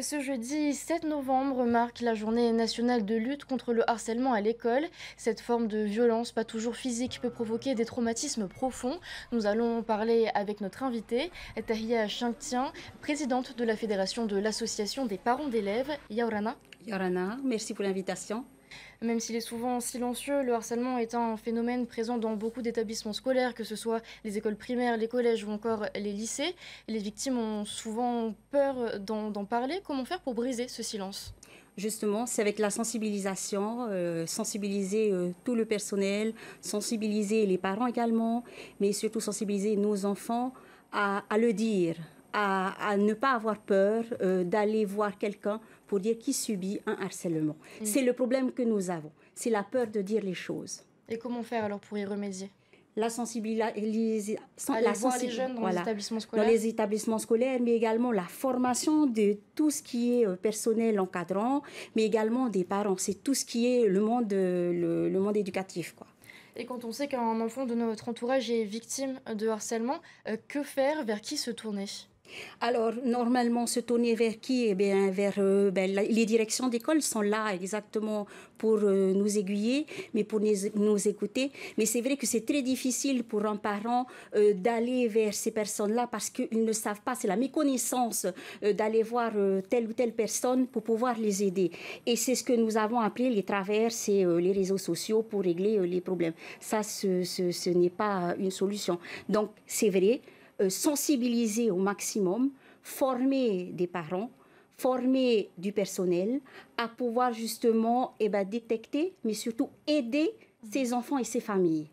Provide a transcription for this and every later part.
Ce jeudi 7 novembre marque la journée nationale de lutte contre le harcèlement à l'école. Cette forme de violence, pas toujours physique, peut provoquer des traumatismes profonds. Nous allons parler avec notre invitée, Tahia Changtien, présidente de la Fédération de l'Association des parents d'élèves, Yaurana. Yaurana, merci pour l'invitation. Même s'il est souvent silencieux, le harcèlement est un phénomène présent dans beaucoup d'établissements scolaires, que ce soit les écoles primaires, les collèges ou encore les lycées. Les victimes ont souvent peur d'en parler. Comment faire pour briser ce silence justement, c'est avec la sensibilisation, euh, sensibiliser euh, tout le personnel, sensibiliser les parents également, mais surtout sensibiliser nos enfants à le dire, à, ne pas avoir peur euh, d'aller voir quelqu'un pour dire qui subit un harcèlement. Mm. C'est le problème que nous avons, c'est la peur de dire les choses. Et comment faire alors pour y remédier la sensibilisation, la jeunes dans, les établissements scolaires. dans les établissements scolaires, mais également la formation de tout ce qui est euh, personnel encadrant, mais également des parents. C'est tout ce qui est le monde, euh, le, monde éducatif, quoi. Et quand on sait qu'un enfant de notre entourage est victime de harcèlement, que faire Vers qui se tourner alors, normalement, se tourner vers qui Eh bien, vers euh, ben, les directions d'école sont là exactement pour euh, nous aiguiller, mais pour nous, écouter. Mais c'est vrai que c'est très difficile pour un parent euh, d'aller vers ces personnes-là parce qu'ils ne savent pas, c'est la méconnaissance d'aller voir telle ou telle personne pour pouvoir les aider. Et c'est ce que nous avons appelé les travers, et les réseaux sociaux pour régler les problèmes. Ça, ce n'est pas une solution. Donc, c'est vrai euh, sensibiliser au maximum, former des parents, former du personnel à pouvoir justement eh ben, détecter, mais surtout aider ces enfants et ces familles.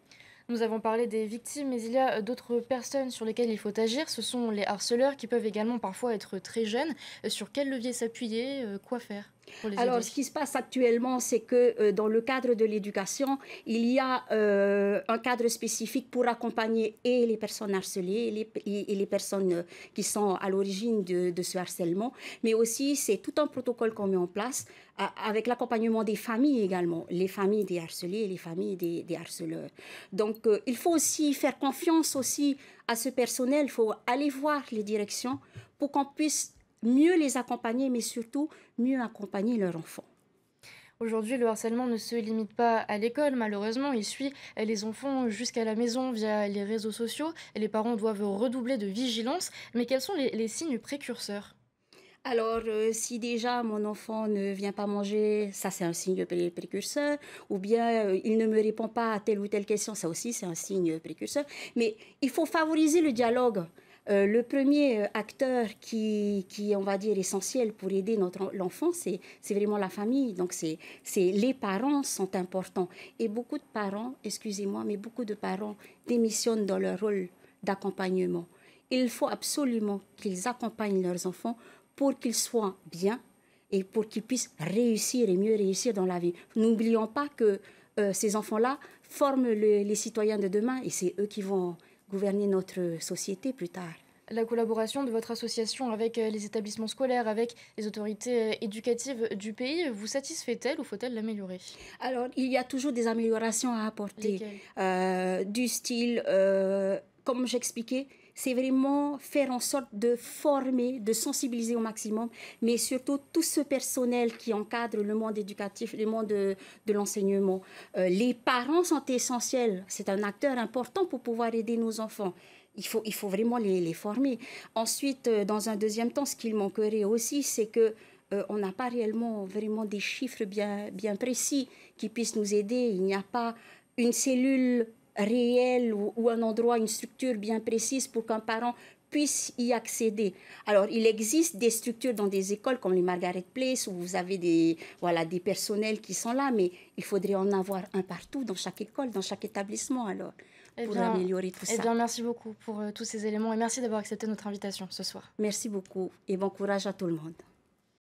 Nous avons parlé des victimes, mais il y a euh, d'autres personnes sur lesquelles il faut agir. Ce sont les harceleurs qui peuvent également parfois être très jeunes. Euh, sur quel levier s'appuyer Quoi faire alors, ce qui se passe actuellement, c'est que euh, dans le cadre de l'éducation, il y a euh, un cadre spécifique pour accompagner et les personnes harcelées et les, personnes euh, qui sont à l'origine de, ce harcèlement, mais aussi c'est tout un protocole qu'on met en place avec l'accompagnement des familles également, les familles des harcelés et les familles des, des harceleurs. Donc, il faut aussi faire confiance aussi à ce personnel, il faut aller voir les directions pour qu'on puisse mieux les accompagner, mais surtout mieux accompagner leur enfant. Aujourd'hui, le harcèlement ne se limite pas à l'école, malheureusement. Il suit euh, les enfants jusqu'à la maison via les réseaux sociaux. et Les parents doivent redoubler de vigilance. Mais quels sont les, signes précurseurs alors, euh, si déjà mon enfant ne vient pas manger, ça c'est un signe précurseur, ou bien euh, il ne me répond pas à telle ou telle question, ça aussi c'est un signe précurseur. Mais il faut favoriser le dialogue. Euh, le premier euh, acteur qui, est, on va dire, essentiel pour aider notre l'enfant, c'est, vraiment la famille. Donc, c'est, les parents sont importants. Et beaucoup de parents, excusez-moi, mais beaucoup de parents démissionnent dans leur rôle d'accompagnement. Il faut absolument qu'ils accompagnent leurs enfants pour qu'ils soient bien et pour qu'ils puissent réussir et mieux réussir dans la vie. N'oublions pas que euh, ces enfants-là forment les citoyens de demain et c'est eux qui vont gouverner notre société plus tard. La collaboration de votre association avec euh, les établissements scolaires, avec les autorités euh, éducatives du pays, vous satisfait-elle ou faut-elle l'améliorer Alors, il y a toujours des améliorations à apporter, euh, du style comme j'expliquais, c'est vraiment faire en sorte de former, de sensibiliser au maximum, mais surtout tout ce personnel qui encadre le monde éducatif, le monde de, l'enseignement. Euh, les parents sont essentiels, c'est un acteur important pour pouvoir aider nos enfants. Il faut, il faut vraiment les, former. Ensuite, euh, dans un deuxième temps, ce qu'il manquerait aussi, c'est que euh, on n'a pas réellement vraiment des chiffres bien précis qui puissent nous aider. Il n'y a pas une cellule réel ou, un endroit, une structure bien précise pour qu'un parent puisse y accéder. Alors, il existe des structures dans des écoles comme les Margaret Place où vous avez des, voilà, des personnels qui sont là, mais il faudrait en avoir un partout, dans chaque école, dans chaque établissement, alors, eh pour améliorer tout eh ça. merci beaucoup pour euh, tous ces éléments et merci d'avoir accepté notre invitation ce soir. Merci beaucoup et bon courage à tout le monde.